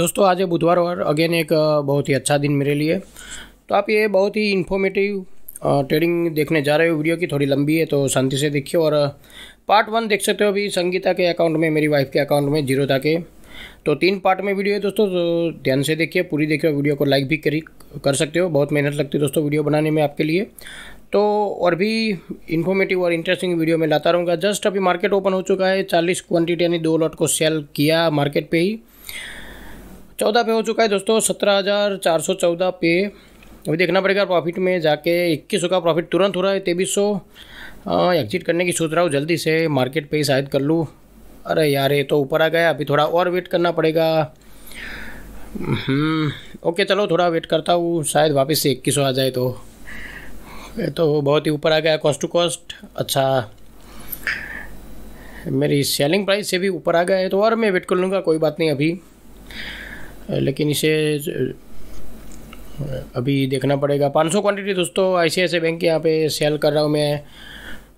दोस्तों आज है बुधवार और अगेन एक बहुत ही अच्छा दिन मेरे लिए तो आप ये बहुत ही इन्फॉर्मेटिव ट्रेडिंग देखने जा रहे हो वीडियो की थोड़ी लंबी है तो शांति से देखिए और पार्ट वन देख सकते हो अभी संगीता के अकाउंट में मेरी वाइफ के अकाउंट में जीरो था के तो तीन पार्ट में वीडियो है दोस्तों तो ध्यान से देखिए पूरी देखिए वीडियो को लाइक भी करी कर सकते हो बहुत मेहनत लगती है दोस्तों वीडियो बनाने में आपके लिए तो और भी इन्फॉर्मेटिव और इंटरेस्टिंग वीडियो में लाता रहूँगा जस्ट अभी मार्केट ओपन हो चुका है चालीस क्वांटिटी यानी दो लॉट को सेल किया मार्केट पे ही चौदह पे हो चुका है दोस्तों सत्रह हज़ार चार सौ चौदह पे अभी देखना पड़ेगा प्रॉफिट में जाके इक्कीस का प्रॉफिट तुरंत हो रहा है तेईस सौ एग्जिट करने की सोच रहा हूँ जल्दी से मार्केट पे ही शायद कर लूँ अरे यार ये तो ऊपर आ गया अभी थोड़ा और वेट करना पड़ेगा ओके हम्म, चलो थोड़ा वेट करता हूँ शायद वापस से इक्कीस आ जाए तो तो बहुत ही ऊपर आ गया कॉस्ट टू कॉस्ट अच्छा मेरी सेलिंग प्राइस से भी ऊपर आ गया है तो और मैं वेट कर लूँगा कोई बात नहीं अभी लेकिन इसे अभी देखना पड़ेगा 500 क्वांटिटी दोस्तों ऐसे बैंक यहाँ पे सेल कर रहा हूँ मैं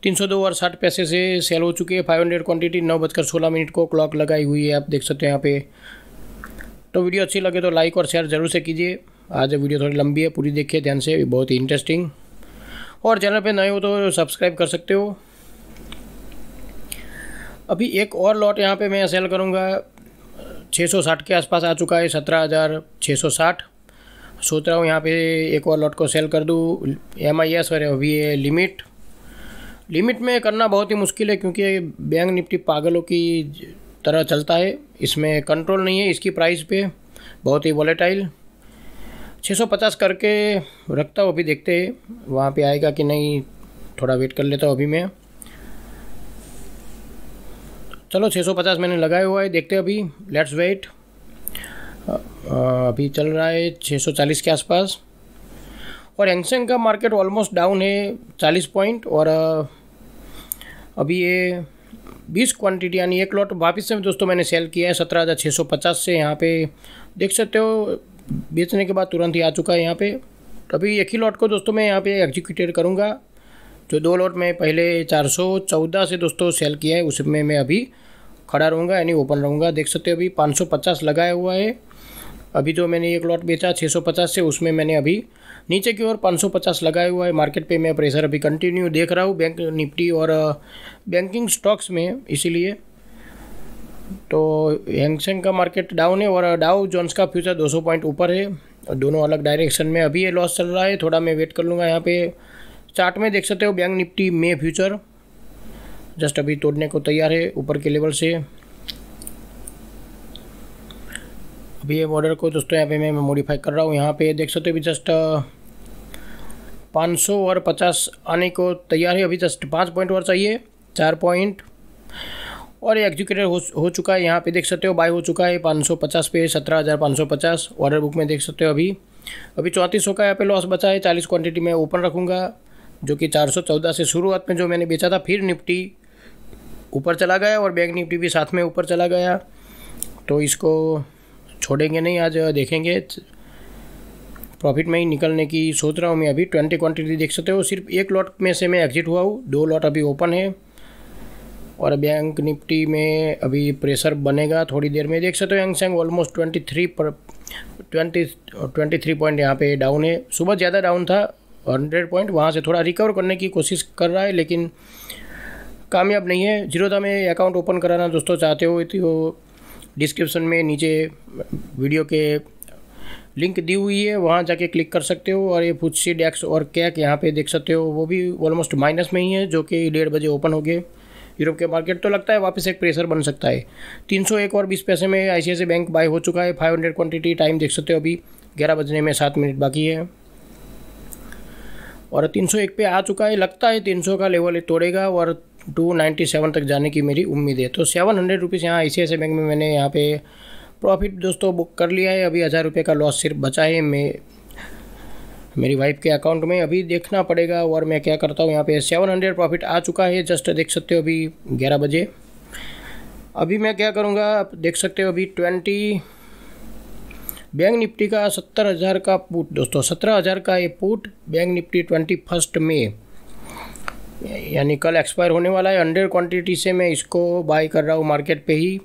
तीन सौ दो और साठ पैसे से सेल हो चुके हैं फाइव हंड्रेड क्वान्टिटी नौ बजकर सोलह मिनट को क्लॉक लगाई हुई है आप देख सकते हैं यहाँ पे तो वीडियो अच्छी लगे तो लाइक और शेयर ज़रूर से कीजिए आज वीडियो थोड़ी लंबी है पूरी देखिए ध्यान से बहुत ही इंटरेस्टिंग और चैनल पे नए हो तो सब्सक्राइब कर सकते हो अभी एक और लॉट यहाँ पे मैं सेल करूँगा 660 के आसपास आ चुका है सत्रह हज़ार छः सौ साठ सोच रहा हूँ यहाँ पे एक और लॉट को सेल कर दूँ एम आई एस और अभी ये लिमिट लिमिट में करना बहुत ही मुश्किल है क्योंकि बैंक निफ्टी पागलों की तरह चलता है इसमें कंट्रोल नहीं है इसकी प्राइस पे बहुत ही वॉलेटाइल 650 करके रखता हूँ अभी देखते हैं वहाँ पे आएगा कि नहीं थोड़ा वेट कर लेता हूँ अभी मैं चलो 650 मैंने लगाया हुआ है देखते हैं अभी लेट्स वेट अभी चल रहा है 640 के आसपास और एंगसेंग का मार्केट ऑलमोस्ट डाउन है 40 पॉइंट और अभी ये 20 क्वांटिटी यानी एक लॉट वापस से दोस्तों मैंने सेल किया है सत्रह हज़ार छः सौ पचास से यहाँ पे देख सकते हो बेचने के बाद तुरंत ही आ चुका है यहाँ पे तो अभी एक ही लॉट को दोस्तों मैं यहाँ पे एग्जीक्यूटेड करूँगा जो दो लॉट मैं पहले चार सौ चौदह से दोस्तों सेल किया है उसमें मैं अभी खड़ा रहूँगा यानी ओपन रहूँगा देख सकते हो अभी 550 लगाया हुआ है अभी जो तो मैंने एक लॉट बेचा 650 से उसमें मैंने अभी नीचे की ओर 550 लगाया हुआ है मार्केट पे मैं प्रेशर अभी कंटिन्यू देख रहा हूँ बैंक निफ्टी और बैंकिंग स्टॉक्स में इसीलिए तो हैंगसेंग का मार्केट डाउन है और डाउ जॉन्स का फ्यूचर 200 पॉइंट ऊपर है और दोनों अलग डायरेक्शन में अभी ये लॉस चल रहा है थोड़ा मैं वेट कर लूँगा यहाँ पे चार्ट में देख सकते हो बैंक निफ्टी में फ्यूचर जस्ट अभी तोड़ने को तैयार है ऊपर के लेवल से अभी ये बॉर्डर को दोस्तों यहाँ पे मैं मॉडिफाई कर रहा हूँ यहाँ पे देख सकते हो अभी जस्ट 500 सौ और पचास आने को तैयार है अभी जस्ट पाँच पॉइंट और चाहिए चार पॉइंट और ये एग्जीक्यूटर हो हो चुका है यहाँ पे देख सकते हो बाय हो चुका है 550 पे 17,550 ऑर्डर बुक में देख सकते हो अभी अभी चौंतीस का यहाँ पे लॉस बचा है चालीस क्वांटिटी में ओपन रखूँगा जो कि 414 से शुरुआत में जो मैंने बेचा था फिर निफ्टी ऊपर चला गया और बैंक निफ्टी भी साथ में ऊपर चला गया तो इसको छोड़ेंगे नहीं आज देखेंगे प्रॉफिट में ही निकलने की सोच रहा हूँ मैं अभी ट्वेंटी क्वान्टिटी देख सकते हो सिर्फ एक लॉट में से मैं एग्जिट हुआ हूँ दो लॉट अभी ओपन है और बैंक निफ्टी में अभी प्रेशर बनेगा थोड़ी देर में देख सकते हो Hang Seng almost twenty three पर ट्वेंटी ट्वेंटी थ्री पॉइंट यहाँ पे डाउन है सुबह ज़्यादा डाउन था हंड्रेड पॉइंट वहाँ से थोड़ा रिकवर करने की कोशिश कर रहा है लेकिन कामयाब नहीं है जीरोधा में अकाउंट ओपन कराना दोस्तों चाहते हो तो डिस्क्रिप्शन में नीचे वीडियो के लिंक दी हुई है वहाँ जाके क्लिक कर सकते हो और ये पुच्सी डैक्स और कैक यहाँ पे देख सकते हो वो भी ऑलमोस्ट माइनस में ही है जो कि डेढ़ बजे ओपन हो गए यूरोप के मार्केट तो लगता है वापस एक प्रेशर बन सकता है तीन सौ एक और बीस पैसे में आई बैंक बाय हो चुका है फाइव हंड्रेड क्वान्टिटी टाइम देख सकते हो अभी ग्यारह बजने में सात मिनट बाकी है और तीन सौ एक पे आ चुका है लगता है तीन सौ का लेवल तोड़ेगा और टू नाइन्टी सेवन तक जाने की मेरी उम्मीद है तो सेवन हंड्रेड रुपीज़ यहाँ आई बैंक में मैंने यहाँ पे प्रॉफिट दोस्तों बुक कर लिया है अभी हज़ार रुपये का लॉस सिर्फ बचा है मैं मेरी वाइफ के अकाउंट में अभी देखना पड़ेगा और मैं क्या करता हूँ यहाँ पे सेवन हंड्रेड प्रॉफिट आ चुका है जस्ट देख सकते हो अभी ग्यारह बजे अभी मैं क्या करूँगा आप देख सकते हो अभी ट्वेंटी बैंक निफ्टी का सत्तर हज़ार का पुट दोस्तों सत्रह हज़ार का ये put bank Nifty twenty first में यानी कल एक्सपायर होने वाला है अंडर क्वांटिटी से मैं इसको बाय कर रहा हूँ मार्केट पे ही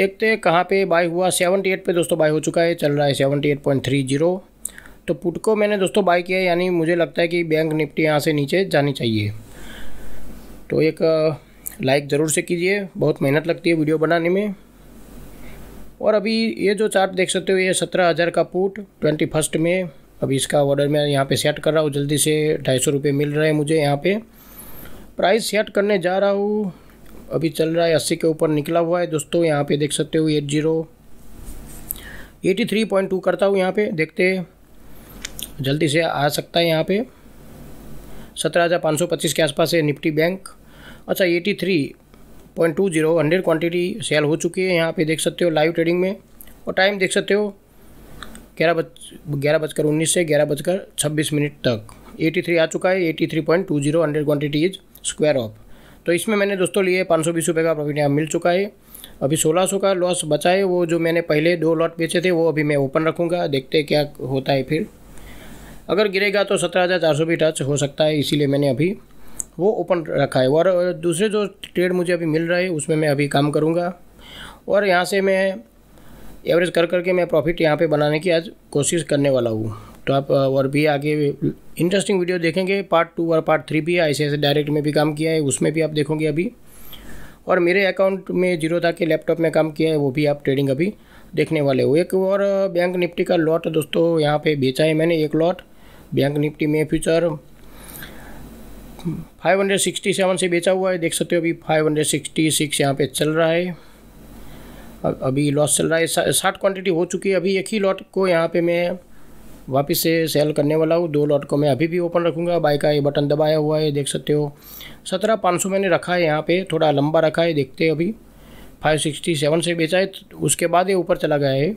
देखते हैं कहाँ पे बाय हुआ एट पर दोस्तों बाय हो चुका है चल रहा है एट पॉइंट थ्री जीरो तो पुट को मैंने दोस्तों बाय किया यानी मुझे लगता है कि बैंक निफ्टी यहाँ से नीचे जानी चाहिए तो एक लाइक ज़रूर से कीजिए बहुत मेहनत लगती है वीडियो बनाने में और अभी ये जो चार्ट देख सकते हो ये सत्रह हज़ार का पुट ट्वेंटी फर्स्ट में अभी इसका ऑर्डर मैं यहाँ पे सेट कर रहा हूँ जल्दी से ढाई सौ रुपये मिल रहे हैं मुझे यहाँ पे प्राइस सेट करने जा रहा हूँ अभी चल रहा है अस्सी के ऊपर निकला हुआ है दोस्तों यहाँ पे देख सकते हो eight zero eighty three point two करता हूँ यहाँ पे देखते जल्दी से आ सकता है यहाँ पे सत्रह हज़ार पाँच सौ पच्चीस के आसपास है निफ्टी बैंक अच्छा eighty three point two zero hundred quantity sell हो चुकी है यहाँ पे देख सकते हो लाइव ट्रेडिंग में और टाइम देख सकते हो ग्यारह बज ग्यारह बजकर उन्नीस से ग्यारह बजकर छब्बीस मिनट तक 83 आ चुका है 83.20 hundred quantity is square off तो इसमें मैंने दोस्तों लिए पाँच सौ बीस रुपये का प्रॉफिट यहाँ मिल चुका है अभी सोलह सौ का लॉस बचा है वो जो मैंने पहले दो लॉट बेचे थे वो अभी मैं ओपन रखूँगा देखते क्या होता है फिर अगर गिरेगा तो सत्रह हज़ार चार सौ भी टच हो सकता है इसीलिए मैंने अभी वो ओपन रखा है और दूसरे जो ट्रेड मुझे अभी मिल रहा है उसमें मैं अभी काम करूँगा और यहाँ से मैं एवरेज कर करके मैं प्रॉफिट यहाँ पे बनाने की आज कोशिश करने वाला हूँ तो आप और भी आगे इंटरेस्टिंग वीडियो देखेंगे पार्ट टू और पार्ट थ्री भी ऐसे ऐसे डायरेक्ट में भी काम किया है उसमें भी आप देखोगे अभी और मेरे अकाउंट में जीरो था के लैपटॉप में काम किया है वो भी आप ट्रेडिंग अभी देखने वाले हो एक और बैंक निफ्टी का लॉट दोस्तों यहाँ पे बेचा है मैंने एक लॉट बैंक निफ्टी में फ्यूचर 567 से बेचा हुआ है देख सकते हो अभी 566 हंड्रेड यहाँ पे चल रहा है अभी लॉस चल रहा है साठ क्वांटिटी हो चुकी है अभी एक ही लॉट को यहाँ पे मैं वापस से सेल करने वाला हूँ दो लॉट को मैं अभी भी ओपन रखूँगा बाई का ये बटन दबाया हुआ है देख सकते हो सत्रह पाँच सौ मैंने रखा है यहाँ पे थोड़ा लंबा रखा है देखते हैं अभी फाइव सिक्सटी सेवन से बेचा है उसके बाद ये ऊपर चला गया है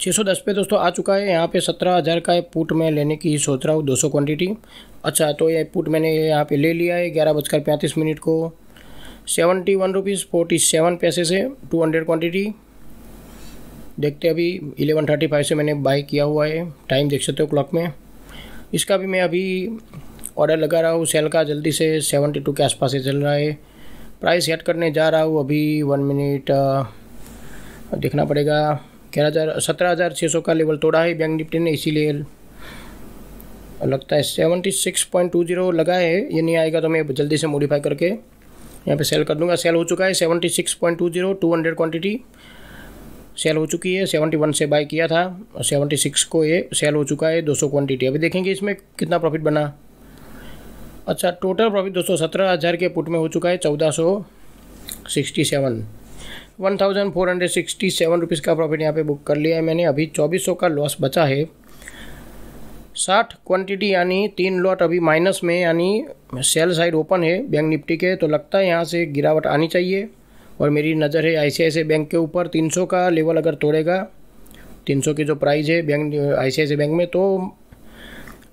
छः सौ दस पे दोस्तों आ चुका है यहाँ पे सत्रह हज़ार का पुट मैं लेने की सोच रहा हूँ दो सौ क्वान्टिटी अच्छा तो ये पुट मैंने यहाँ पे ले लिया है ग्यारह बजकर पैंतीस मिनट को seventy one rupees forty seven पैसे से टू हंड्रेड क्वान्टिटी देखते अभी इलेवन थर्टी फाइव से मैंने बाई किया हुआ है टाइम देख सकते हो क्लॉक में इसका भी मैं अभी ऑर्डर लगा रहा हूँ सेल का जल्दी से सेवेंटी टू के आसपास से चल रहा है प्राइस एड करने जा रहा हूँ अभी वन मिनट देखना पड़ेगा ग्यारह हज़ार सत्रह हज़ार छः सौ का लेवल तोड़ा है बैंक निफ्टी ने इसीलिए लगता है seventy six point two zero लगा है ये नहीं आएगा तो मैं जल्दी से मॉडिफाई करके यहाँ पे सेल कर दूंगा सेल हो चुका है seventy six point two zero two hundred quantity sell हो चुकी है सेवेंटी वन से बाय किया था और सेवेंटी सिक्स को ये सेल हो चुका है दो सौ क्वान्टिटी अभी देखेंगे इसमें कितना प्रॉफिट बना अच्छा टोटल प्रॉफिट दो सौ सत्रह हज़ार के पुट में हो चुका है चौदह सौ sixty seven one thousand four hundred sixty seven rupees का प्रॉफिट यहाँ पे बुक कर लिया है मैंने अभी चौबीस सौ का लॉस बचा है साठ क्वांटिटी यानी तीन लॉट अभी माइनस में यानी सेल साइड ओपन है बैंक निफ्टी के तो लगता है यहाँ से गिरावट आनी चाहिए और मेरी नज़र है आई बैंक के ऊपर 300 का लेवल अगर तोड़ेगा 300 की जो प्राइस है बैंक आई बैंक में तो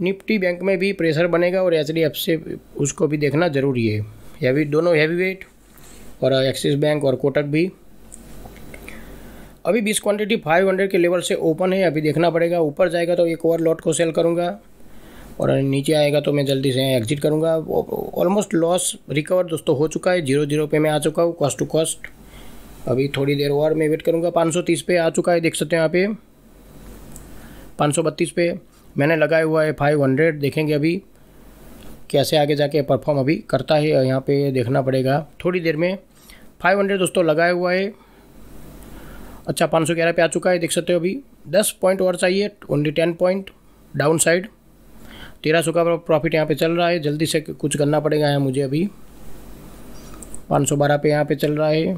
निफ्टी बैंक में भी प्रेशर बनेगा और एच डी एफ से उसको भी देखना ज़रूरी है हैवी दोनों हैवी वेट और एक्सिस बैंक और कोटक भी अभी बीस क्वांटिटी 500 के लेवल से ओपन है अभी देखना पड़ेगा ऊपर जाएगा तो एक और लॉट को सेल करूँगा और नीचे आएगा तो मैं जल्दी से एग्जिट करूँगा ऑलमोस्ट लॉस रिकवर दोस्तों हो चुका है जीरो जीरो पे मैं आ चुका हूँ कॉस्ट टू कॉस्ट अभी थोड़ी देर और मैं वेट करूँगा पाँच पे आ चुका है देख सकते हैं यहाँ पे पाँच पे मैंने लगाया हुआ है फाइव देखेंगे अभी कैसे आगे जाके परफॉर्म अभी करता है यहाँ पे देखना पड़ेगा थोड़ी देर में 500 दोस्तों लगाया हुआ है अच्छा पाँच सौ ग्यारह पे आ चुका है देख सकते हो अभी दस पॉइंट और चाहिए only ten point down side तेरह सौ का प्रॉफिट यहाँ पे चल रहा है जल्दी से कुछ करना पड़ेगा यहाँ मुझे अभी पाँच सौ बारह पे यहाँ पे चल रहा है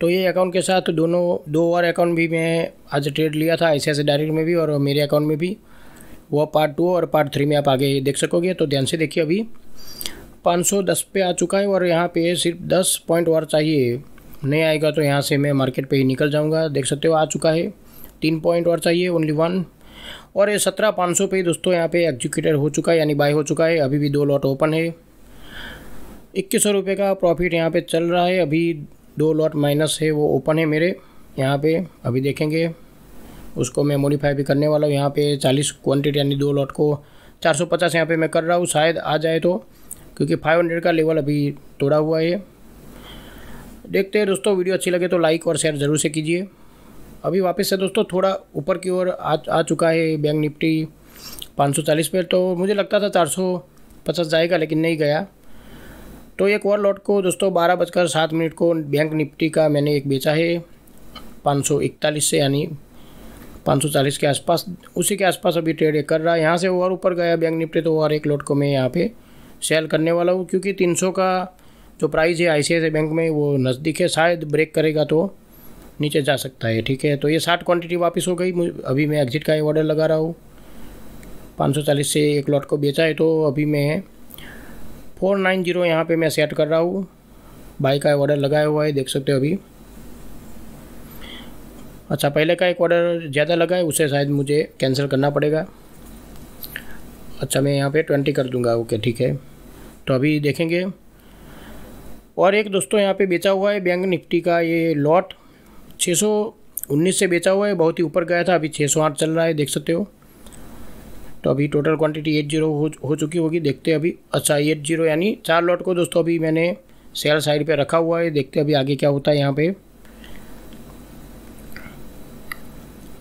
तो ये अकाउंट के साथ दोनों दो और अकाउंट भी मैं आज ट्रेड लिया था ऐसे ऐसे डायरेक्ट में भी और मेरे अकाउंट में भी वो पार्ट टू और पार्ट थ्री में आप आगे देख सकोगे तो ध्यान से देखिए अभी 510 पे आ चुका है और यहाँ पे सिर्फ 10 पॉइंट और चाहिए नहीं आएगा तो यहाँ से मैं मार्केट पे ही निकल जाऊँगा देख सकते हो आ चुका है तीन पॉइंट और चाहिए ओनली वन और ये सत्रह पाँच सौ पे दोस्तों यहाँ पे एग्जीक्यूटर हो चुका है यानी बाय हो चुका है अभी भी दो लॉट ओपन है इक्कीस सौ रुपये का प्रॉफिट यहाँ पे चल रहा है अभी दो लॉट माइनस है वो ओपन है मेरे यहाँ पे अभी देखेंगे उसको मैं मॉडिफाई भी करने वाला हूँ यहाँ पे चालीस क्वांटिटी यानी दो लॉट को चार सौ पचास यहाँ पर मैं कर रहा हूँ शायद आ जाए तो क्योंकि 500 का लेवल अभी तोड़ा हुआ है देखते हैं दोस्तों वीडियो अच्छी लगे तो लाइक और शेयर ज़रूर से कीजिए अभी वापस से दोस्तों थोड़ा ऊपर की ओर आ, आ चुका है बैंक निफ्टी 540 पे तो मुझे लगता था 450 जाएगा लेकिन नहीं गया तो एक और लॉट को दोस्तों बारह बजकर सात मिनट को बैंक निफ्टी का मैंने एक बेचा है इकतालीस से यानी 540 के आसपास उसी के आसपास अभी ट्रेड कर रहा है यहाँ से और ऊपर गया बैंक निफ्टी तो और एक लॉट को मैं यहाँ पे सेल करने वाला हूँ क्योंकि 300 का जो प्राइस है आई बैंक में वो नज़दीक है शायद ब्रेक करेगा तो नीचे जा सकता है ठीक है तो ये साठ क्वांटिटी वापस हो गई अभी मैं एग्जिट का ये ऑर्डर लगा रहा हूँ 540 से एक लॉट को बेचा है तो अभी मैं फोर नाइन जीरो यहाँ पर मैं सेट कर रहा हूँ बाई का ऑर्डर लगाया हुआ है देख सकते हो अभी अच्छा पहले का एक ऑर्डर ज़्यादा लगा है उसे शायद मुझे कैंसिल करना पड़ेगा अच्छा मैं यहाँ पे ट्वेंटी कर दूँगा ओके ठीक है तो अभी देखेंगे और एक दोस्तों यहाँ पे बेचा हुआ है बैंक निफ्टी का ये लॉट 619 से बेचा हुआ है बहुत ही ऊपर गया था अभी 608 चल रहा है देख सकते हो तो अभी टोटल क्वांटिटी एट जीरो हो, हो चुकी होगी देखते अभी अच्छा एट जीरो यानी चार लॉट को दोस्तों अभी मैंने सेल साइड पे रखा हुआ है देखते अभी आगे क्या होता है यहाँ पर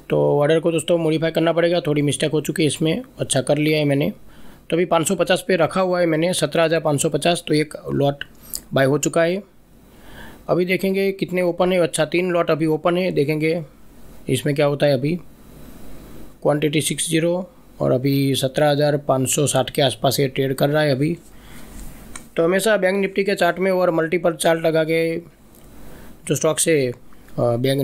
तो ऑर्डर को दोस्तों मॉडिफाई करना पड़ेगा थोड़ी मिस्टेक हो चुकी है इसमें अच्छा कर लिया है मैंने तो अभी 550 पे रखा हुआ है मैंने 17,550 तो एक लॉट बाय हो चुका है अभी देखेंगे कितने ओपन है अच्छा तीन लॉट अभी ओपन है देखेंगे इसमें क्या होता है अभी क्वांटिटी सिक्स जीरो और अभी सत्रह हज़ार पाँच सौ साठ के आसपास ये ट्रेड कर रहा है अभी तो हमेशा बैंक निफ्टी के चार्ट में और मल्टीपल चार्ट लगा के जो स्टॉक्स है बैंक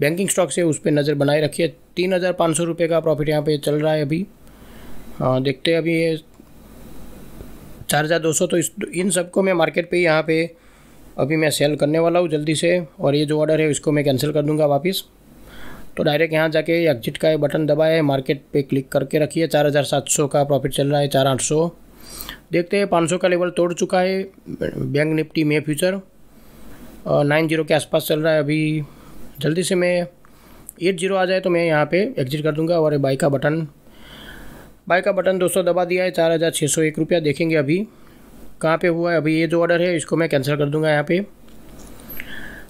बैंकिंग स्टॉक्स से उस पर नज़र बनाए रखिए तीन हज़ार पाँच सौ रुपये का प्रॉफिट यहाँ पे चल रहा है अभी आ, हाँ, देखते हैं अभी ये चार हज़ार दो सौ तो इस इन सबको मैं मार्केट पे ही यहाँ पे अभी मैं सेल करने वाला हूँ जल्दी से और ये जो ऑर्डर है इसको मैं कैंसिल कर दूँगा वापस तो डायरेक्ट यहाँ जाके एग्जिट का ये बटन दबाए मार्केट पे क्लिक करके रखिए चार हज़ार सात सौ का प्रॉफिट चल रहा है चार आठ सौ देखते हैं पाँच सौ का लेवल तोड़ चुका है बैंक निफ्टी में फ्यूचर नाइन जीरो के आसपास चल रहा है अभी जल्दी से मैं एट जीरो आ जाए तो मैं यहाँ पे एग्जिट कर दूंगा और बाई का बटन बाई का बटन दोस्तों दबा दिया है चार हज़ार छः सौ एक रुपया देखेंगे अभी कहाँ पे हुआ है अभी ये जो ऑर्डर है इसको मैं कैंसिल कर दूंगा यहाँ पे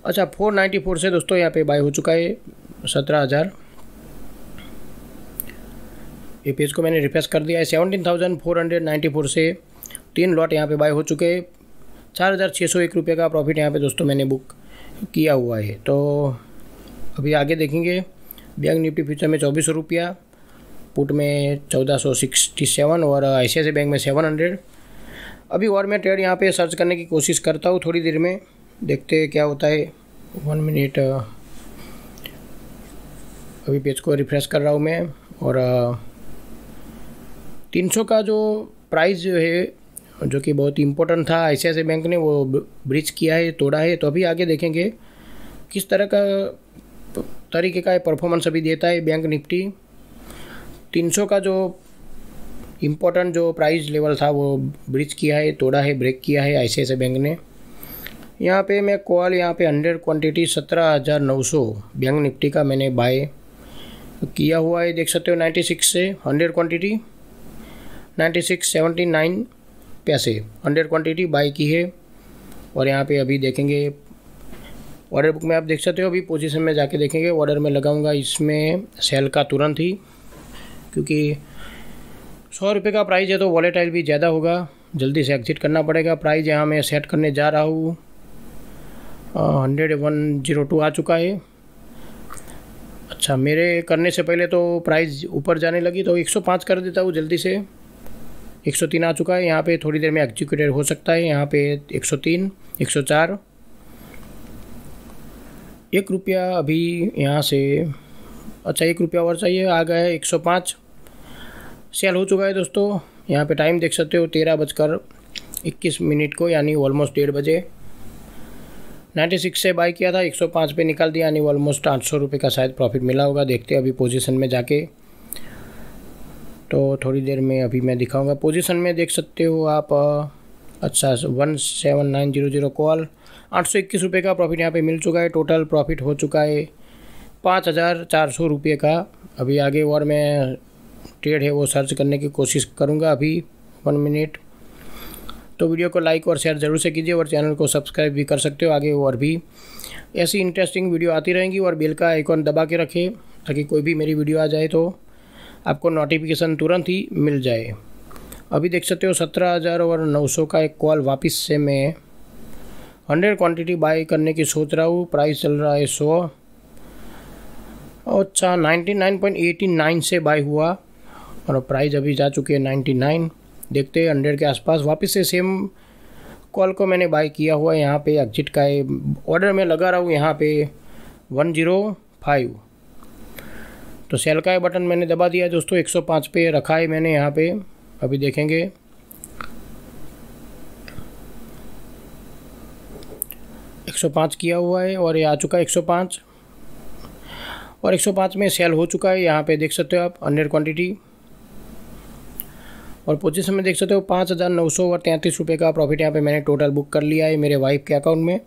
अच्छा फोर नाइन्टी फोर से दोस्तों यहाँ पे बाई हो चुका है सत्रह हज़ार ये पेज को मैंने रिफ्रेश कर दिया है seventeen thousand four hundred ninety four से तीन लॉट यहाँ पे बाय हो चुके हैं चार हज़ार छः सौ एक रुपये का प्रॉफिट यहाँ पे दोस्तों मैंने बुक किया हुआ है तो अभी आगे देखेंगे बैंक निफ्टी फ्यूचर में चौबीस सौ रुपया पुट में चौदह सौ सिक्सटी सेवन और आई सी बैंक में सेवन हंड्रेड अभी और मैं ट्रेड यहाँ पे सर्च करने की कोशिश करता हूँ थोड़ी देर में देखते क्या होता है वन मिनट अभी पेज को रिफ्रेश कर रहा हूँ मैं और तीन सौ का जो प्राइस जो है जो कि बहुत इम्पोर्टेंट था आई बैंक ने वो ब्रिज किया है तोड़ा है तो अभी आगे देखेंगे किस तरह का तरीके का परफॉर्मेंस अभी देता है बैंक निफ्टी 300 का जो इम्पोर्टेंट जो प्राइस लेवल था वो ब्रिज किया है तोड़ा है ब्रेक किया है आई सी बैंक ने यहाँ पे मैं कॉल यहाँ पे हंड्रेड क्वांटिटी सत्रह हज़ार नौ सौ बैंक निफ्टी का मैंने बाय किया हुआ है देख सकते हो नाइन्टी सिक्स से hundred quantity ninety six seventy nine पैसे हंड्रेड क्वान्टिटी बाई की है और यहाँ पे अभी देखेंगे ऑर्डर बुक में आप देख सकते हो अभी पोजीशन में जाके देखेंगे ऑर्डर में लगाऊंगा इसमें सेल का तुरंत ही क्योंकि सौ रुपये का प्राइस है तो वॉलेटाइल भी ज़्यादा होगा जल्दी से एग्जिट करना पड़ेगा प्राइस यहाँ मैं सेट करने जा रहा हूँ हंड्रेड वन जीरो टू आ चुका है अच्छा मेरे करने से पहले तो प्राइस ऊपर जाने लगी तो 105 कर देता हूँ जल्दी से 103 आ चुका है यहाँ पे थोड़ी देर में एग्जीक्यूटेड हो सकता है यहाँ पे 103 104 एक रुपया अभी यहाँ से अच्छा एक रुपया और चाहिए आ गया है एक सौ पाँच सेल हो चुका है दोस्तों यहाँ पे टाइम देख सकते हो तेरह बजकर इक्कीस मिनट को यानी ऑलमोस्ट डेढ़ बजे 96 से बाई किया था 105 पे निकाल दिया यानी ऑलमोस्ट आठ सौ रुपये का शायद प्रॉफिट मिला होगा देखते अभी पोजीशन में जाके तो थोड़ी देर में अभी मैं दिखाऊंगा पोजीशन में देख सकते हो आप अच्छा one seven nine zero zero call आठ सौ इक्कीस रुपये का प्रॉफिट यहाँ पे मिल चुका है टोटल प्रॉफिट हो चुका है पाँच हज़ार चार सौ रुपये का अभी आगे और मैं ट्रेड है वो सर्च करने की कोशिश करूँगा अभी वन मिनट तो वीडियो को लाइक और शेयर ज़रूर से कीजिए और चैनल को सब्सक्राइब भी कर सकते हो आगे और भी ऐसी इंटरेस्टिंग वीडियो आती रहेंगी और बेल का आइकॉन दबा के रखें ताकि कोई भी मेरी वीडियो आ जाए तो आपको नोटिफिकेशन तुरंत ही मिल जाए अभी देख सकते हो सत्रह हज़ार और नौ सौ का एक कॉल वापस से मैं हंड्रेड क्वांटिटी बाई करने की सोच रहा हूँ प्राइस चल रहा है सौ अच्छा ninety nine point eighty nine से बाय हुआ और प्राइस अभी जा चुकी है नाइन्टी नाइन देखते हैं हंड्रेड के आसपास वापस से सेम कॉल को मैंने बाई किया हुआ है यहाँ पे एग्जिट का है ऑर्डर मैं लगा रहा हूँ यहाँ पे वन जीरो फाइव तो सेल का बटन मैंने दबा दिया दोस्तों 105 पे रखा है मैंने यहाँ पे अभी देखेंगे एक सौ पाँच किया हुआ है और ये आ चुका है एक सौ पाँच और एक सौ पाँच में सेल हो चुका है यहाँ पे देख सकते हो आप हंड्रेड क्वांटिटी और पोजिशन में देख सकते हो पाँच हज़ार नौ सौ और तैंतीस रुपये का प्रॉफिट यहाँ पे मैंने टोटल बुक कर लिया है मेरे वाइफ के अकाउंट में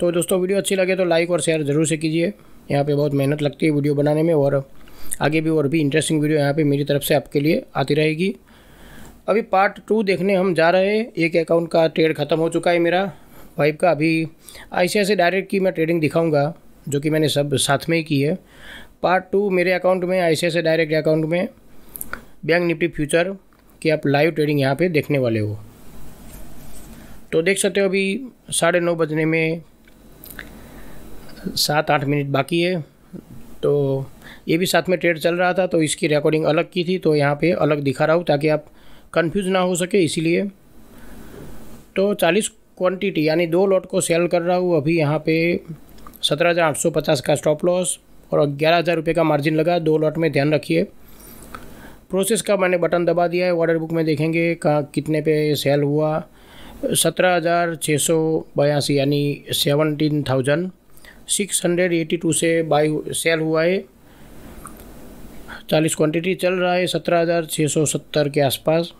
तो दोस्तों वीडियो अच्छी लगे तो लाइक और शेयर ज़रूर से कीजिए यहाँ पे बहुत मेहनत लगती है वीडियो बनाने में और आगे भी और भी इंटरेस्टिंग वीडियो यहाँ पे मेरी तरफ से आपके लिए आती रहेगी अभी पार्ट टू देखने हम जा रहे हैं एक अकाउंट का ट्रेड ख़त्म हो चुका है मेरा वाइफ का अभी ऐसे ऐसे डायरेक्ट की मैं ट्रेडिंग दिखाऊंगा जो कि मैंने सब साथ में ही की है पार्ट टू मेरे अकाउंट में ऐसे ऐसे डायरेक्ट अकाउंट में बैंक निफ्टी फ्यूचर की आप लाइव ट्रेडिंग यहाँ पर देखने वाले हो तो देख सकते हो अभी साढ़े नौ बजने में सात आठ मिनट बाकी है तो ये भी साथ में ट्रेड चल रहा था तो इसकी रिकॉर्डिंग अलग की थी तो यहाँ पे अलग दिखा रहा हूँ ताकि आप कंफ्यूज ना हो सके इसीलिए तो चालीस क्वांटिटी यानी दो लॉट को सेल कर रहा हूँ अभी यहाँ पे सत्रह हज़ार आठ सौ पचास का स्टॉप लॉस और ग्यारह हज़ार रुपये का मार्जिन लगा दो लॉट में ध्यान रखिए प्रोसेस का मैंने बटन दबा दिया है ऑर्डर बुक में देखेंगे कहाँ कितने पे सेल हुआ सत्रह हज़ार छः सौ बयासी यानी seventeen thousand six hundred eighty two से बाई सेल हुआ है चालीस क्वांटिटी चल रहा है सत्रह हज़ार छः सौ सत्तर के आसपास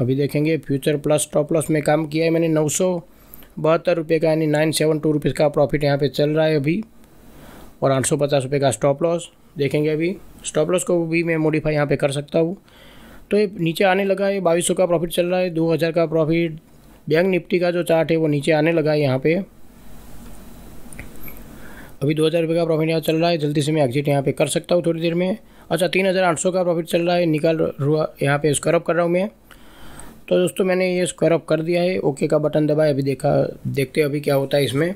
अभी देखेंगे फ्यूचर प्लस टॉप लॉस में काम किया है मैंने नौ सौ बहत्तर रुपये का यानी नाइन सेवन टू रुपीज़ का प्रॉफिट यहाँ पे चल रहा है अभी और आठ सौ पचास रुपये का स्टॉप लॉस देखेंगे अभी स्टॉप लॉस को भी मैं मॉडिफाई यहाँ पर कर सकता हूँ तो ये नीचे आने लगा है बाईस का प्रॉफिट चल रहा है दो हज़ार का प्रॉफिट बैंक निफ्टी का जो चार्ट है वो नीचे आने लगा है यहाँ पर अभी दो हज़ार रुपये का प्रॉफिट यहाँ चल रहा है जल्दी से मैं एग्जिट यहाँ पे कर सकता हूँ थोड़ी देर में अच्छा तीन हज़ार आठ सौ का प्रॉफिट चल रहा है निकाल रुआ यहाँ पे स्क्वायर अप कर रहा हूँ मैं तो दोस्तों मैंने ये स्क्वायर अप कर दिया है ओके का बटन दबाए अभी देखा देखते अभी क्या होता है इसमें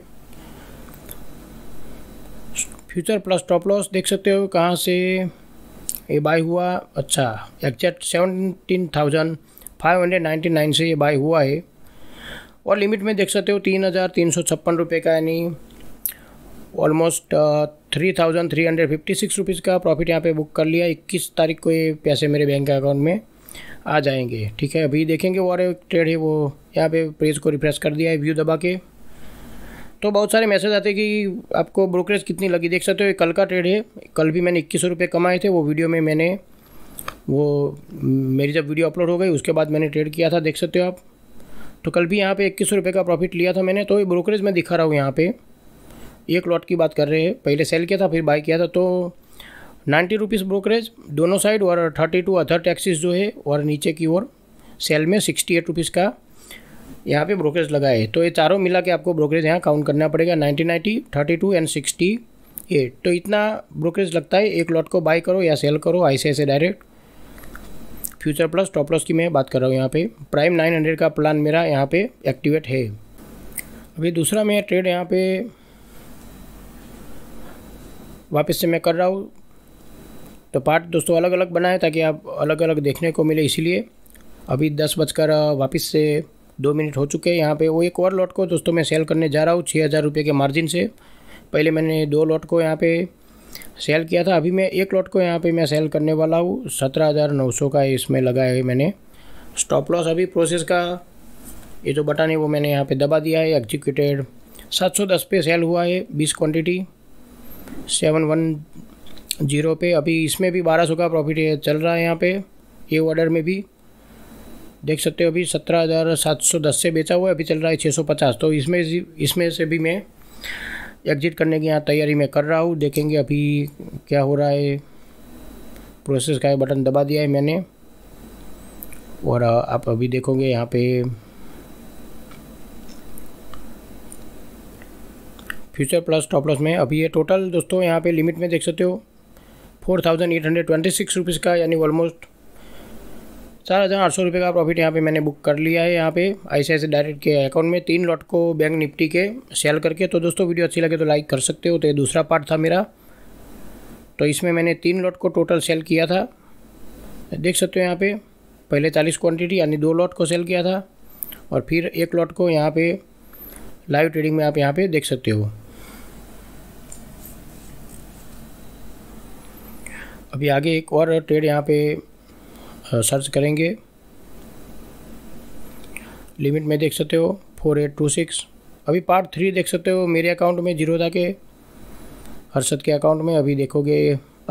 फ्यूचर प्लस टॉप लॉस देख सकते हो कहाँ से ये बाय हुआ अच्छा exact seventeen thousand five hundred ninety nine से ये बाय हुआ है और लिमिट में देख सकते हो तीन हज़ार तीन सौ छप्पन रुपये का यानी almost three thousand three hundred fifty six rupees का प्रॉफिट यहाँ पे बुक कर लिया इक्कीस तारीख को ये पैसे मेरे बैंक अकाउंट में आ जाएंगे ठीक है अभी देखेंगे और एक ट्रेड है वो यहाँ पे प्रेस को रिफ्रेश कर दिया है व्यू दबा के तो बहुत सारे मैसेज आते हैं कि आपको ब्रोकरेज कितनी लगी देख सकते हो कल का ट्रेड है कल भी मैंने इक्कीस रुपये कमाए थे वो वीडियो में मैंने वो मेरी जब वीडियो अपलोड हो गई उसके बाद मैंने ट्रेड किया था देख सकते हो आप तो कल भी यहाँ पे इक्कीस रुपये का प्रॉफिट लिया था मैंने तो ये ब्रोकरेज मैं दिखा रहा हूँ यहाँ पर एक लॉट की बात कर रहे हैं पहले सेल किया था फिर बाई किया था तो नाइन्टी रुपीज़ ब्रोकरेज दोनों साइड और थर्टी टू अदर टैक्सीज जो है और नीचे की ओर सेल में सिक्सटी एट रुपीज़ का यहाँ पे ब्रोकरेज लगा है तो ये चारों मिला के आपको ब्रोकरेज यहाँ काउंट करना पड़ेगा ninety ninety thirty two and sixty eight तो इतना ब्रोकरेज लगता है एक लॉट को बाई करो या सेल करो ऐसे ऐसे direct future plus top loss की मैं बात कर रहा हूँ यहाँ पे प्राइम नाइन हंड्रेड का प्लान मेरा यहाँ पर एक्टिवेट है अभी दूसरा मेरा ट्रेड यहाँ पर वापस से मैं कर रहा हूँ तो पार्ट दोस्तों अलग अलग बनाए ताकि आप अलग अलग देखने को मिले इसीलिए अभी दस बजकर वापस से दो मिनट हो चुके हैं यहाँ पे वो एक और लॉट को दोस्तों मैं सेल करने जा रहा हूँ छः हज़ार रुपये के मार्जिन से पहले मैंने दो लॉट को यहाँ पे सेल किया था अभी मैं एक लॉट को यहाँ पे मैं सेल करने वाला हूँ सत्रह हज़ार नौ सौ का इसमें लगाया है मैंने स्टॉप लॉस अभी प्रोसेस का ये जो बटन है वो मैंने यहाँ पर दबा दिया है एग्जीक्यूटेड सात सौ दस पे सेल हुआ है बीस क्वान्टिटी सेवन वन जीरो पे अभी इसमें भी बारह सौ का प्रॉफिट चल रहा है यहाँ पे ये ऑर्डर में भी देख सकते हो अभी सत्रह हज़ार सात सौ दस से बेचा हुआ है अभी चल रहा है छः सौ पचास तो इसमें इसमें से भी मैं एग्जिट करने की यहाँ तैयारी में कर रहा हूँ देखेंगे अभी क्या हो रहा है प्रोसेस का बटन दबा दिया है मैंने और आप अभी देखोगे यहाँ पे फ्यूचर प्लस टॉप लॉस में अभी ये टोटल दोस्तों यहाँ पे लिमिट में देख सकते हो four thousand eight hundred twenty six rupees का यानी ऑलमोस्ट चार हज़ार आठ सौ रुपये का प्रॉफिट यहाँ पे मैंने बुक कर लिया है यहाँ पे ऐसे ऐसे डायरेक्ट के अकाउंट में तीन लॉट को बैंक निफ्टी के सेल करके तो दोस्तों वीडियो अच्छी लगे तो लाइक कर सकते हो तो ये दूसरा पार्ट था मेरा तो इसमें मैंने तीन लॉट को टोटल सेल किया था देख सकते हो यहाँ पे पहले चालीस क्वान्टिटी यानी दो लॉट को सेल किया था और फिर एक लॉट को यहाँ पे लाइव ट्रेडिंग में आप यहाँ पे देख सकते हो अभी आगे एक और ट्रेड यहाँ पे सर्च करेंगे लिमिट में देख सकते हो फोर एट टू सिक्स अभी पार्ट थ्री देख सकते हो मेरे अकाउंट में जीरो था के हर्षद के अकाउंट में अभी देखोगे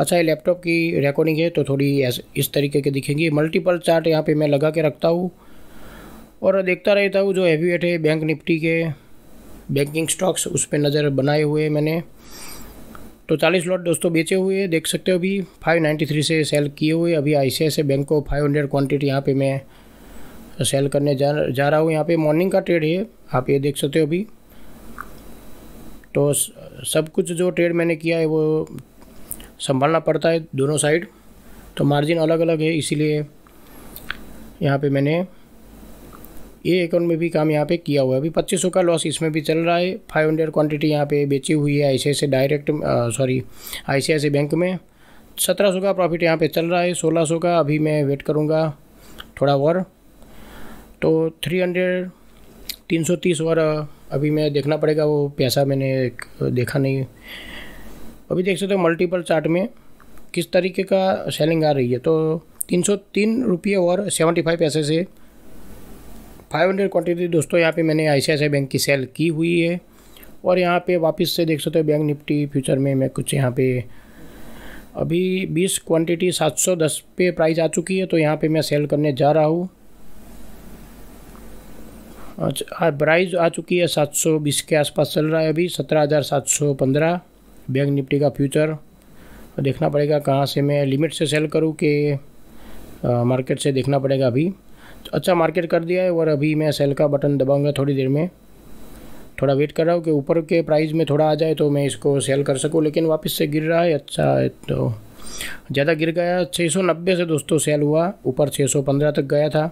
अच्छा ये लैपटॉप की रिकॉर्डिंग है तो थोड़ी इस तरीके के दिखेंगी मल्टीपल चार्ट यहाँ पे मैं लगा के रखता हूँ और देखता रहता हूँ जो हैवी वेट है बैंक निफ्टी के बैंकिंग स्टॉक्स उस पर नज़र बनाए हुए मैंने तो 40 लॉट दोस्तों बेचे हुए देख सकते हो अभी 593 से सेल किए हुए अभी आई सी बैंक को 500 क्वान्टिटी यहाँ पर मैं सेल करने जा जा रहा हूँ यहाँ पे मॉर्निंग का ट्रेड है आप ये देख सकते हो अभी तो सब कुछ जो ट्रेड मैंने किया है वो संभालना पड़ता है दोनों साइड तो मार्जिन अलग अलग है इसीलिए यहाँ पे मैंने ये अकाउंट में भी काम यहाँ पे किया हुआ है अभी पच्चीस का लॉस इसमें भी चल रहा है फाइव हंड्रेड क्वान्टिटी यहाँ पे बेची हुई है I direct sorry I bank में सत्रह का प्रॉफिट यहाँ पे चल रहा है सोलह का अभी मैं वेट करूँगा थोड़ा और तो थ्री हंड्रेड तीन सौ तीस और अभी मैं देखना पड़ेगा वो पैसा मैंने देखा नहीं अभी देख सकते हो मल्टीपल चार्ट में किस तरीके का सेलिंग आ रही है तो तीन सौ तीन रुपये और सेवेंटी फाइव पैसे से फाइव हंड्रेड क्वान्टिटी दोस्तों यहाँ पे मैंने आई बैंक की सेल की हुई है और यहाँ पे वापस से देख सकते हो बैंक निफ्टी फ्यूचर में मैं कुछ यहाँ पे अभी सात क्वांटिटी दस पे प्राइस आ चुकी है तो यहाँ पे मैं सेल करने जा रहा हूँ अच्छा प्राइज़ हाँ, आ चुकी है सात सौ बीस के आसपास चल रहा है अभी सत्रह हज़ार सात सौ पंद्रह बैंक निफ्टी का फ्यूचर देखना पड़ेगा कहाँ से मैं लिमिट से सेल करूँ कि मार्केट से देखना पड़ेगा अभी अच्छा मार्केट कर दिया है और अभी मैं सेल का बटन दबाऊंगा थोड़ी देर में थोड़ा वेट कर रहा हूँ कि ऊपर के प्राइस में थोड़ा आ जाए तो मैं इसको सेल कर सकूँ लेकिन वापस से गिर रहा है अच्छा है तो ज़्यादा गिर गया 690 से दोस्तों सेल हुआ ऊपर 615 तक गया था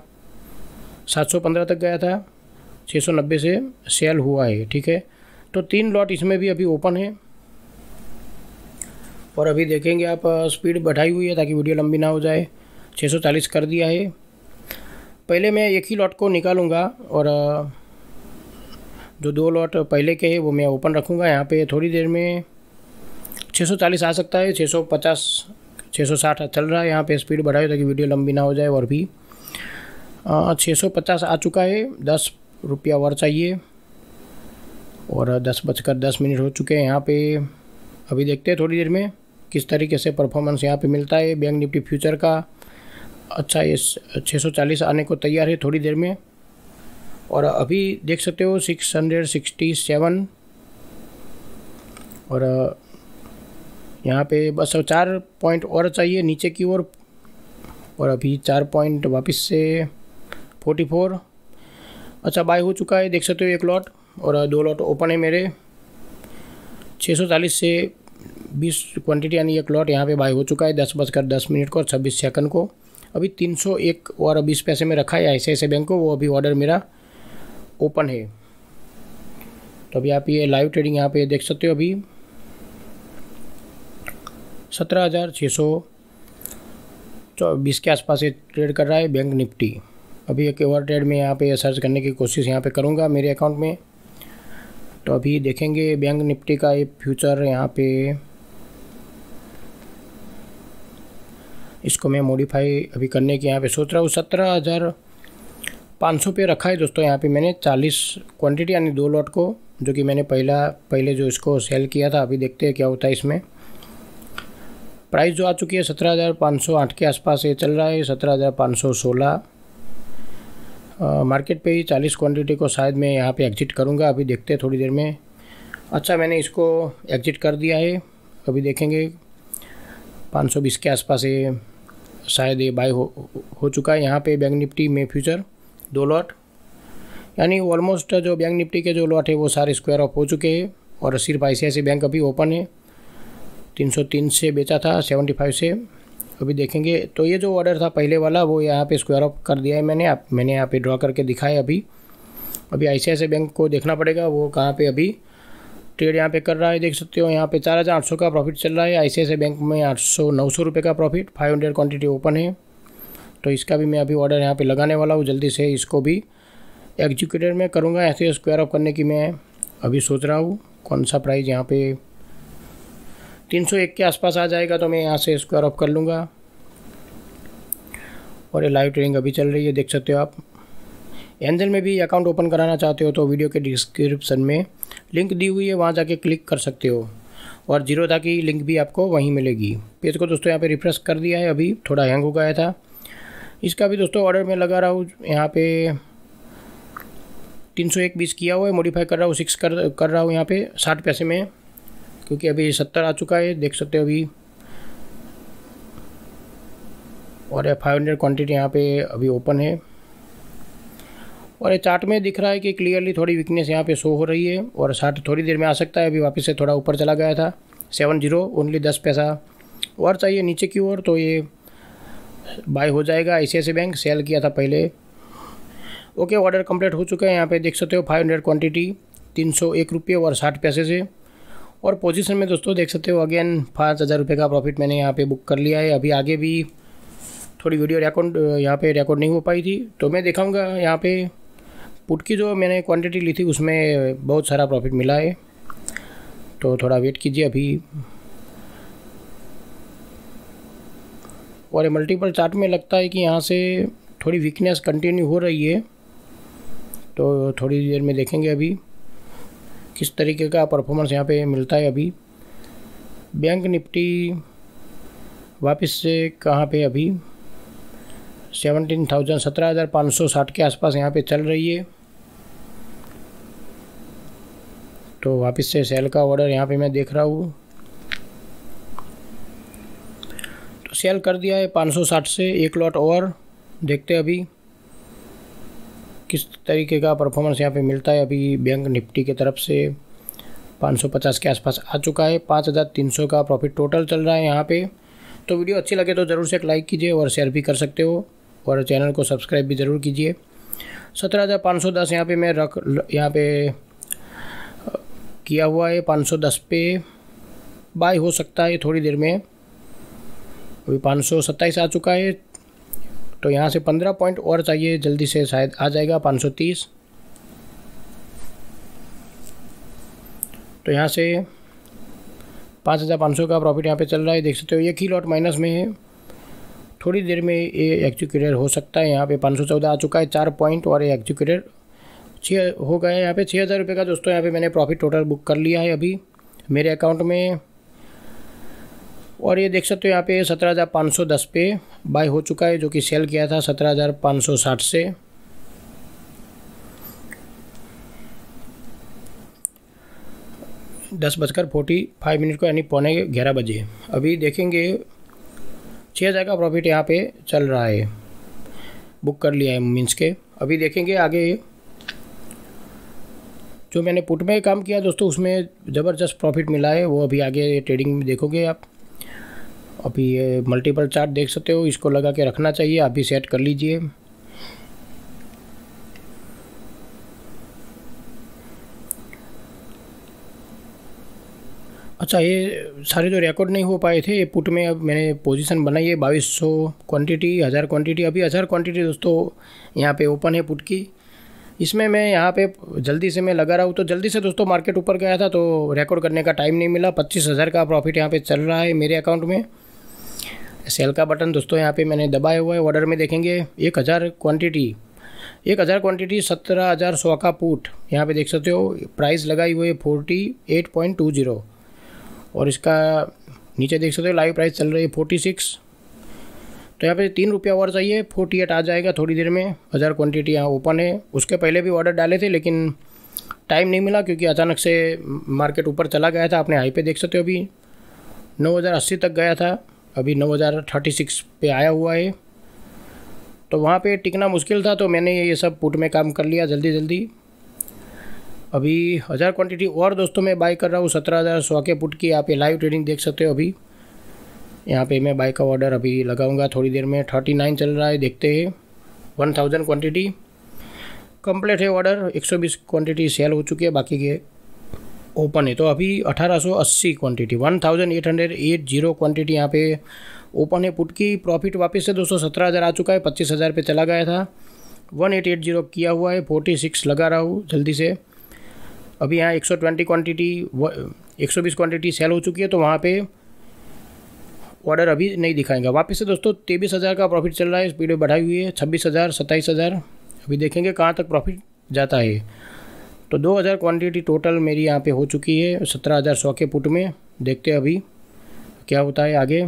715 तक गया था 690 से सेल हुआ है ठीक है तो तीन लॉट इसमें भी अभी ओपन है और अभी देखेंगे आप स्पीड बढ़ाई हुई है ताकि वीडियो लंबी ना हो जाए 640 कर दिया है पहले मैं एक ही लॉट को निकालूंगा और जो दो लॉट पहले के हैं वो मैं ओपन रखूंगा यहाँ पे थोड़ी देर में 640 आ सकता है 650 660 चल रहा है यहाँ पे स्पीड बढ़ाए ताकि वीडियो लंबी ना हो जाए और भी छः सौ पचास आ चुका है दस रुपया और चाहिए और दस बजकर दस मिनट हो चुके हैं यहाँ पे अभी देखते हैं थोड़ी देर में किस तरीके से परफॉर्मेंस यहाँ पे मिलता है बैंक निफ्टी फ्यूचर का अच्छा ये छः सौ चालीस आने को तैयार है थोड़ी देर में और अभी देख सकते हो सिक्स हंड्रेड सिक्सटी सेवन और यहाँ पे बस चार पॉइंट और चाहिए नीचे की ओर और, और अभी चार पॉइंट वापस से फोर्टी फोर अच्छा बाय हो चुका है देख सकते हो एक लॉट और दो लॉट ओपन है मेरे छः सौ चालीस से बीस क्वांटिटी यानी एक लॉट यहाँ पे बाय हो चुका है दस बजकर दस मिनट को और छब्बीस सेकंड को अभी 301 और अभी इस पैसे में रखा है ऐसे ऐसे बैंक को वो अभी ऑर्डर मेरा ओपन है तो अभी आप ये लाइव ट्रेडिंग यहाँ पे देख सकते हो अभी सत्रह हज़ार छः सौ चौबीस के आसपास ये ट्रेड कर रहा है बैंक निफ्टी अभी एक ओवर ट्रेड में यहाँ पे सर्च करने की कोशिश यहाँ पे करूँगा मेरे अकाउंट में तो अभी देखेंगे बैंक निफ्टी का ये फ्यूचर यहाँ पे इसको मैं मॉडिफाई अभी करने की यहाँ पे सोच रहा हूँ सत्रह हज़ार पाँच सौ पे रखा है दोस्तों यहाँ पे मैंने चालीस क्वांटिटी यानी दो लॉट को जो कि मैंने पहला पहले जो इसको सेल किया था अभी देखते हैं क्या होता है इसमें प्राइस जो आ चुकी है सत्रह हज़ार पाँच सौ आठ के आसपास ये चल रहा है सत्रह हज़ार पाँच सौ सोलह मार्केट पे ही चालीस क्वान्टिटी को शायद मैं यहाँ पर एग्जिट करूँगा अभी देखते हैं थोड़ी देर में अच्छा मैंने इसको एग्जिट कर दिया है अभी देखेंगे पाँच सौ बीस के आसपास ये शायद ये बाय हो हो चुका है यहाँ पे बैंक निफ्टी में फ्यूचर दो लॉट यानी ऑलमोस्ट जो बैंक निफ्टी के जो लॉट है वो सारे स्क्वायर ऑफ हो चुके हैं और सिर्फ आई बैंक अभी ओपन है 303 से बेचा था 75 से अभी देखेंगे तो ये जो ऑर्डर था पहले वाला वो यहाँ पे स्क्वायर ऑफ कर दिया है मैंने आप मैंने यहाँ पे ड्रॉ करके दिखाया अभी अभी आई बैंक को देखना पड़ेगा वो कहाँ पे अभी ट्रेड यहाँ पे कर रहा है देख सकते हो यहाँ पे चार हज़ार आठ सौ का प्रॉफिट चल रहा है आई बैंक में आठ सौ नौ सौ रुपये का profit five hundred quantity open है तो इसका भी मैं अभी ऑर्डर यहाँ पे लगाने वाला हूँ जल्दी से इसको भी एग्जीक्यूटेड में करूँगा ऐसे स्क्वायर ऑफ करने की मैं अभी सोच रहा हूँ कौन सा प्राइस यहाँ पे तीन सौ एक के आसपास आ जाएगा तो मैं यहाँ से स्क्वायर ऑफ कर लूँगा और ये लाइव ट्रेडिंग अभी चल रही है देख सकते हो आप एंजल में भी अकाउंट ओपन कराना चाहते हो तो वीडियो के डिस्क्रिप्शन में लिंक दी हुई है वहाँ जाके क्लिक कर सकते हो और जीरोधा की लिंक भी आपको वहीं मिलेगी पेज को दोस्तों यहाँ पे रिफ्रेश कर दिया है अभी थोड़ा हैंग हो गया था इसका भी दोस्तों ऑर्डर में लगा रहा हूँ यहाँ पे तीन सौ एक बीस किया हुआ है मॉडिफाई कर रहा हूँ सिक्स कर कर रहा हूँ यहाँ पे साठ पैसे में क्योंकि अभी सत्तर आ चुका है देख सकते हो अभी और फाइव हंड्रेड क्वान्टिटी यहाँ पे अभी ओपन है और ये चार्ट में दिख रहा है कि क्लियरली थोड़ी वीकनेस यहाँ पे शो हो रही है और चार्ट थोड़ी देर में आ सकता है अभी वापस से थोड़ा ऊपर चला गया था सेवन जीरो ओनली दस पैसा और चाहिए नीचे की ओर तो ये बाय हो जाएगा आई बैंक सेल किया था पहले ओके ऑर्डर कंप्लीट हो चुका है यहाँ पे देख सकते हो फाइव हंड्रेड क्वान्टिटी तीन सौ एक रुपये और साठ पैसे से और पोजीशन में दोस्तों देख सकते हो अगेन पाँच हज़ार रुपये का प्रॉफिट मैंने यहाँ पे बुक कर लिया है अभी आगे भी थोड़ी वीडियो रिकॉर्ड यहाँ पे रिकॉर्ड नहीं हो पाई थी तो मैं देखाऊँगा यहाँ पे पुट की जो मैंने क्वांटिटी ली थी उसमें बहुत सारा प्रॉफिट मिला है तो थोड़ा वेट कीजिए अभी और मल्टीपल चार्ट में लगता है कि यहाँ से थोड़ी वीकनेस कंटिन्यू हो रही है तो थोड़ी देर में देखेंगे अभी किस तरीके का परफॉर्मेंस यहाँ पे मिलता है अभी बैंक निफ्टी वापस से कहाँ पे अभी सेवनटीन थाउजेंड सत्रह हज़ार पाँच सौ साठ के आसपास यहाँ पे चल रही है तो वापस से सेल का ऑर्डर यहाँ पे मैं देख रहा हूँ तो सेल कर दिया है 560 से एक लॉट और देखते अभी किस तरीके का परफॉर्मेंस यहाँ पे मिलता है अभी बैंक निफ्टी की तरफ से 550 के आसपास आ चुका है 5300 का प्रॉफिट टोटल चल रहा है यहाँ पे तो वीडियो अच्छी लगे तो ज़रूर से एक लाइक कीजिए और शेयर भी कर सकते हो और चैनल को सब्सक्राइब भी ज़रूर कीजिए सत्रह हज़ार पाँच सौ दस यहाँ पर मैं रख यहाँ पे किया हुआ है 510 पे बाय हो सकता है थोड़ी देर में अभी पाँच आ चुका है तो यहाँ से 15 पॉइंट और चाहिए जल्दी से शायद आ जाएगा 530 तो यहाँ से 5500 का प्रॉफिट यहाँ पे चल रहा है देख सकते हो ये की लॉट माइनस में है थोड़ी देर में ये एग्जीक्यूटर हो सकता है यहाँ पे 514 आ चुका है चार पॉइंट और ये एक्जीक्यूटर छः हो गए यहाँ पे छः हज़ार रुपये का दोस्तों यहाँ पे मैंने प्रॉफिट टोटल बुक कर लिया है अभी मेरे अकाउंट में और ये देख सकते हो यहाँ पे सत्रह हज़ार पाँच सौ दस पे बाय हो चुका है जो कि सेल किया था सत्रह हज़ार पाँच सौ साठ से दस बजकर फोर्टी फाइव मिनट को यानी पौने ग्यारह बजे अभी देखेंगे छः हज़ार का प्रॉफिट यहाँ पे चल रहा है बुक कर लिया है मीन्स के अभी देखेंगे आगे जो मैंने पुट में काम किया दोस्तों उसमें ज़बरदस्त प्रॉफिट मिला है वो अभी आगे ट्रेडिंग में देखोगे आप अभी ये मल्टीपल चार्ट देख सकते हो इसको लगा के रखना चाहिए आप भी सेट कर लीजिए अच्छा ये सारे जो रिकॉर्ड नहीं हो पाए थे ये पुट में अब मैंने पोजीशन बनाई है बाईस सौ क्वान्टिटी हज़ार क्वान्टिटी अभी हज़ार क्वान्टिटी दोस्तों यहाँ पे ओपन है पुट की इसमें मैं यहाँ पे जल्दी से मैं लगा रहा हूँ तो जल्दी से दोस्तों मार्केट ऊपर गया था तो रिकॉर्ड करने का टाइम नहीं मिला पच्चीस हज़ार का प्रॉफिट यहाँ पे चल रहा है मेरे अकाउंट में सेल का बटन दोस्तों यहाँ पे मैंने दबाया हुआ है ऑर्डर में देखेंगे एक हज़ार क्वान्टिटी एक हज़ार क्वान्टिटी सत्रह हज़ार सौ का पुट यहाँ पे देख सकते हो प्राइस लगाई हुई है forty eight point two zero और इसका नीचे देख सकते हो लाइव प्राइस चल रही है फोर्टी सिक्स तो यहाँ पे तीन रुपया और चाहिए फोर्टी एट आ जाएगा थोड़ी देर में हज़ार क्वान्टिटी यहाँ ओपन है उसके पहले भी ऑर्डर डाले थे लेकिन टाइम नहीं मिला क्योंकि अचानक से मार्केट ऊपर चला गया था अपने हाई पे देख सकते हो अभी नौ हज़ार अस्सी तक गया था अभी नौ हज़ार थर्टी सिक्स पे आया हुआ है तो वहाँ पे टिकना मुश्किल था तो मैंने ये सब पुट में काम कर लिया जल्दी जल्दी अभी हज़ार क्वांटिटी और दोस्तों मैं बाय कर रहा हूँ सत्रह हज़ार सौ के पुट की आप ये लाइव ट्रेडिंग देख सकते हो अभी यहाँ पे मैं बाइक का ऑर्डर अभी लगाऊंगा थोड़ी देर में थर्टी नाइन चल रहा है देखते हैं वन थाउजेंड क्वान्टिटी कम्प्लीट है ऑर्डर एक सौ बीस क्वान्टिटी सेल हो चुकी है बाकी के ओपन है तो अभी अठारह सौ अस्सी quantity one thousand eight hundred eight zero quantity यहाँ पे ओपन है पुट की प्रॉफिट वापस से दो सौ सत्रह हज़ार आ चुका है पच्चीस हज़ार पे चला गया था वन एट एट जीरो किया हुआ है फोर्टी सिक्स लगा रहा हूँ जल्दी से अभी यहाँ एक सौ ट्वेंटी क्वान्टिटी एक सौ बीस क्वान्टिटी सेल हो चुकी है तो वहाँ पे ऑर्डर अभी नहीं दिखाएंगे वापस से दोस्तों तेईस हज़ार का प्रॉफिट चल रहा है स्पीड में बढ़ाई हुई है छब्बीस हज़ार सत्ताईस हज़ार अभी देखेंगे कहाँ तक प्रॉफिट जाता है तो दो हज़ार क्वान्टिटी टोटल मेरी यहाँ पे हो चुकी है सत्रह हज़ार सौ के पुट में देखते हैं अभी क्या होता है आगे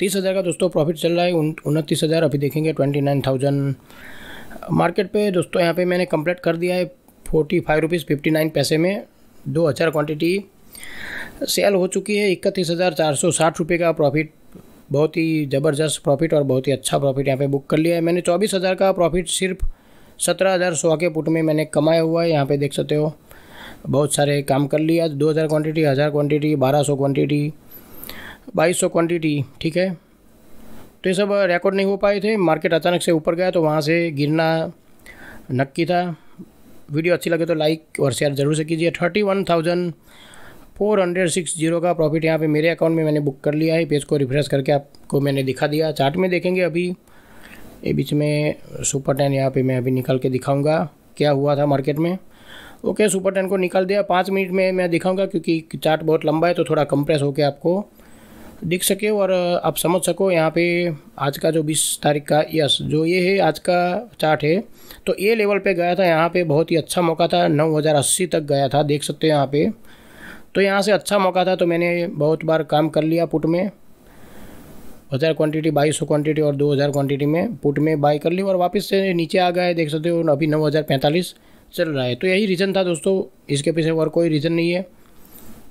तीस हज़ार का दोस्तों प्रॉफिट चल रहा है उनतीस हज़ार अभी देखेंगे ट्वेंटी नाइन थाउजेंड मार्केट पे दोस्तों यहाँ पे मैंने कंप्लीट कर दिया है forty five rupees fifty nine पैसे में दो हज़ार क्वान्टिटी सेल हो चुकी है इकतीस हज़ार चार सौ साठ रुपये का प्रॉफिट बहुत ही ज़बरदस्त प्रॉफिट और बहुत ही अच्छा प्रॉफिट यहाँ पे बुक कर लिया है मैंने चौबीस हज़ार का प्रॉफिट सिर्फ सत्रह हज़ार सौ के पुट में मैंने कमाया हुआ है यहाँ पे देख सकते हो बहुत सारे काम कर लिया दो हज़ार क्वान्टिटी हज़ार क्वान्टिटी बारह सौ क्वान्टिटी बाईस सौ क्वान्टिटी ठीक है तो ये सब रिकॉर्ड नहीं हो पाए थे मार्केट अचानक से ऊपर गया तो वहाँ से गिरना नक्की था वीडियो अच्छी लगे तो लाइक और शेयर ज़रूर से कीजिए thirty one thousand four hundred six zero का प्रॉफिट यहाँ पे मेरे अकाउंट में मैंने बुक कर लिया है पेज को रिफ्रेश करके आपको मैंने दिखा दिया चार्ट में देखेंगे अभी ये बीच में सुपर टेन यहाँ पे मैं अभी निकाल के दिखाऊंगा क्या हुआ था मार्केट में ओके सुपर टेन को निकाल दिया पाँच मिनट में मैं दिखाऊंगा क्योंकि चार्ट बहुत लंबा है तो थोड़ा कंप्रेस होकर आपको दिख सके और आप समझ सको यहाँ पे आज का जो 20 तारीख का यस जो ये है आज का चार्ट है तो ये लेवल पे गया था यहाँ पे बहुत ही अच्छा मौका था नौ तक गया था देख सकते हो यहाँ पे तो यहाँ से अच्छा मौका था तो मैंने बहुत बार काम कर लिया पुट में हज़ार क्वांटिटी बाईस सौ क्वान्टिटी और दो हज़ार क्वान्टिटी में पुट में बाई कर ली और वापस से नीचे आ गया है देख सकते हो अभी नौ हज़ार पैंतालीस चल रहा है तो यही रीज़न था दोस्तों इसके पीछे और कोई रीज़न नहीं है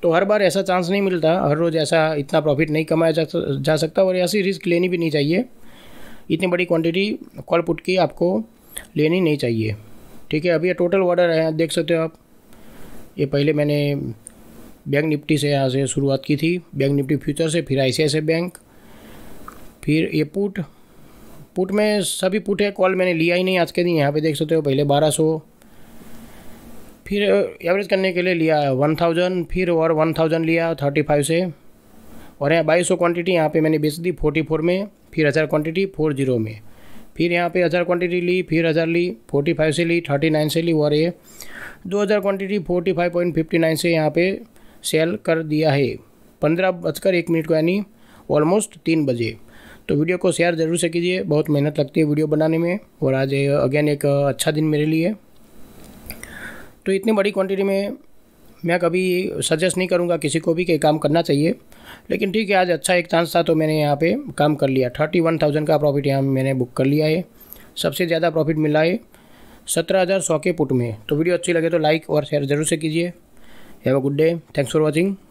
तो हर बार ऐसा चांस नहीं मिलता हर रोज़ ऐसा इतना प्रॉफिट नहीं कमाया जा, जा सकता और ऐसी रिस्क लेनी भी नहीं चाहिए इतनी बड़ी क्वांटिटी कॉल पुट की आपको लेनी नहीं चाहिए ठीक है अभी ये टोटल ऑर्डर है देख सकते हो आप ये पहले मैंने बैंक निफ्टी से यहाँ से शुरुआत की थी बैंक निफ्टी फ्यूचर से फिर आई बैंक फिर ये पुट पुट में सभी पुट है कॉल मैंने लिया ही नहीं आज के दिन यहाँ पे देख सकते हो पहले 1200 फिर एवरेज करने के लिए लिया वन थाउजेंड फिर और वन थाउजेंड लिया थर्टी फाइव से और यहाँ बाईस सौ क्वान्टिटी यहाँ पर मैंने बेच दी फोर्टी फोर में फिर हज़ार क्वान्टिटी फोर जीरो में फिर यहाँ पे हज़ार क्वान्टिटी ली फिर हज़ार ली फोर्टी फाइव से ली थर्टी नाइन से ली और ये दो हज़ार quantity forty five point fifty nine से यहाँ पे सेल कर दिया है पंद्रह बजकर एक मिनट को यानी ऑलमोस्ट तीन बजे तो वीडियो को शेयर ज़रूर से कीजिए बहुत मेहनत लगती है वीडियो बनाने में और आज अगेन एक अच्छा दिन मेरे लिए तो इतनी बड़ी क्वांटिटी में मैं कभी सजेस्ट नहीं करूँगा किसी को भी कि काम करना चाहिए लेकिन ठीक है आज अच्छा एक चांस था तो मैंने यहाँ पे काम कर लिया थर्टी वन थाउजेंड का प्रॉफिट यहाँ मैंने बुक कर लिया है सबसे ज़्यादा प्रॉफिट मिला है सत्रह हज़ार सौ के पुट में तो वीडियो अच्छी लगे तो लाइक और शेयर ज़रूर से कीजिए Have a good day. Thanks for watching.